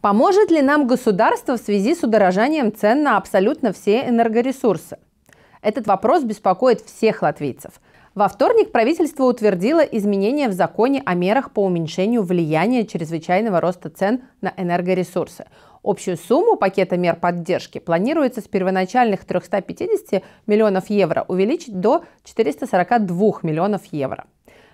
Поможет ли нам государство в связи с удорожанием цен на абсолютно все энергоресурсы? Этот вопрос беспокоит всех латвийцев. Во вторник правительство утвердило изменения в законе о мерах по уменьшению влияния чрезвычайного роста цен на энергоресурсы. Общую сумму пакета мер поддержки планируется с первоначальных 350 миллионов евро увеличить до 442 миллионов евро.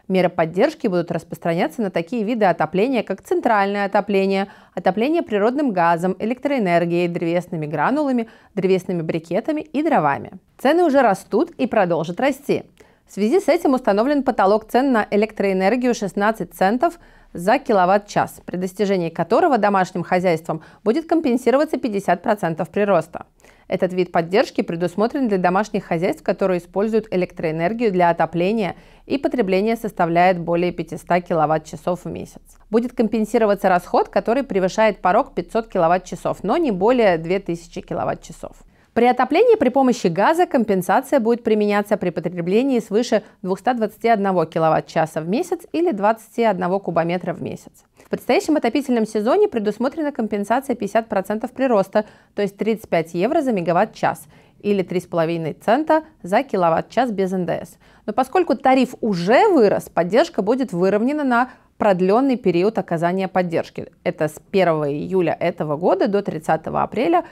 Меры поддержки будут распространяться на такие виды отопления, как центральное отопление, отопление природным газом, электроэнергией, древесными гранулами, древесными брикетами и дровами. Цены уже растут и продолжат расти. В связи с этим установлен потолок цен на электроэнергию 16 центов – за киловатт-час, при достижении которого домашним хозяйством будет компенсироваться 50% прироста. Этот вид поддержки предусмотрен для домашних хозяйств, которые используют электроэнергию для отопления и потребление составляет более 500 киловатт-часов в месяц. Будет компенсироваться расход, который превышает порог 500 киловатт-часов, но не более 2000 киловатт-часов. При отоплении при помощи газа компенсация будет применяться при потреблении свыше 221 кВт-часа в месяц или 21 кубометра в месяц. В предстоящем отопительном сезоне предусмотрена компенсация 50% прироста, то есть 35 евро за мегаватт-час или 3,5 цента за киловатт-час без НДС. Но поскольку тариф уже вырос, поддержка будет выровнена на продленный период оказания поддержки. Это с 1 июля этого года до 30 апреля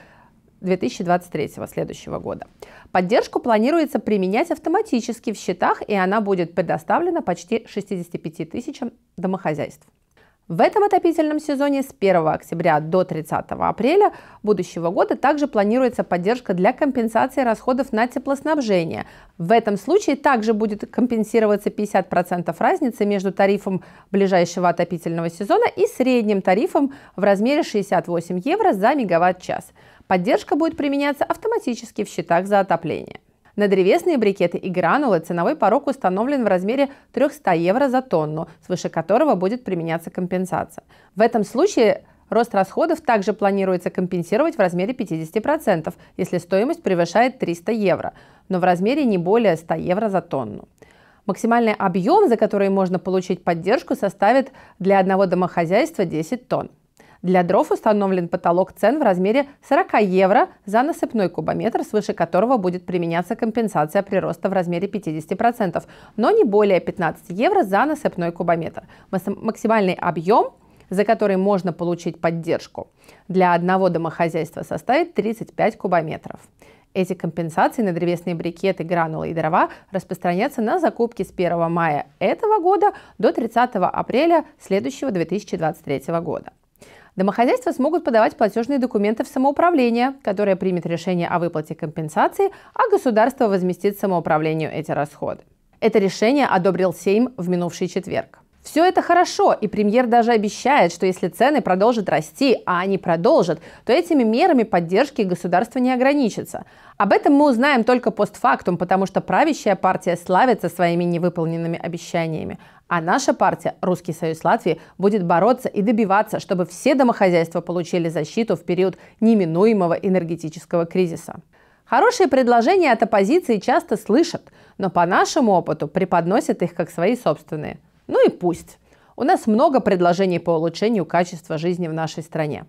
2023 следующего года. Поддержку планируется применять автоматически в счетах, и она будет предоставлена почти 65 тысячам домохозяйств. В этом отопительном сезоне с 1 октября до 30 апреля будущего года также планируется поддержка для компенсации расходов на теплоснабжение. В этом случае также будет компенсироваться 50% разницы между тарифом ближайшего отопительного сезона и средним тарифом в размере 68 евро за мегаватт-час. Поддержка будет применяться автоматически в счетах за отопление. На древесные брикеты и гранулы ценовой порог установлен в размере 300 евро за тонну, свыше которого будет применяться компенсация. В этом случае Рост расходов также планируется компенсировать в размере 50%, если стоимость превышает 300 евро, но в размере не более 100 евро за тонну. Максимальный объем, за который можно получить поддержку, составит для одного домохозяйства 10 тонн. Для дров установлен потолок цен в размере 40 евро за насыпной кубометр, свыше которого будет применяться компенсация прироста в размере 50%, но не более 15 евро за насыпной кубометр. Максимальный объем за который можно получить поддержку, для одного домохозяйства составит 35 кубометров. Эти компенсации на древесные брикеты, гранулы и дрова распространятся на закупки с 1 мая этого года до 30 апреля следующего 2023 года. Домохозяйства смогут подавать платежные документы в самоуправление, которое примет решение о выплате компенсации, а государство возместит самоуправлению эти расходы. Это решение одобрил Сейм в минувший четверг. Все это хорошо, и премьер даже обещает, что если цены продолжат расти, а они продолжат, то этими мерами поддержки государство не ограничится. Об этом мы узнаем только постфактум, потому что правящая партия славится своими невыполненными обещаниями. А наша партия, Русский союз Латвии, будет бороться и добиваться, чтобы все домохозяйства получили защиту в период неминуемого энергетического кризиса. Хорошие предложения от оппозиции часто слышат, но по нашему опыту преподносят их как свои собственные. Ну и пусть. У нас много предложений по улучшению качества жизни в нашей стране.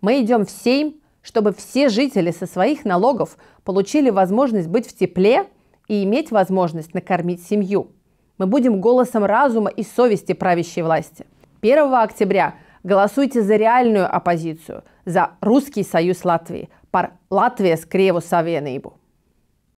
Мы идем в Сейм, чтобы все жители со своих налогов получили возможность быть в тепле и иметь возможность накормить семью. Мы будем голосом разума и совести правящей власти. 1 октября голосуйте за реальную оппозицию, за Русский союз Латвии, пар Латвия с Креву Савенейбу.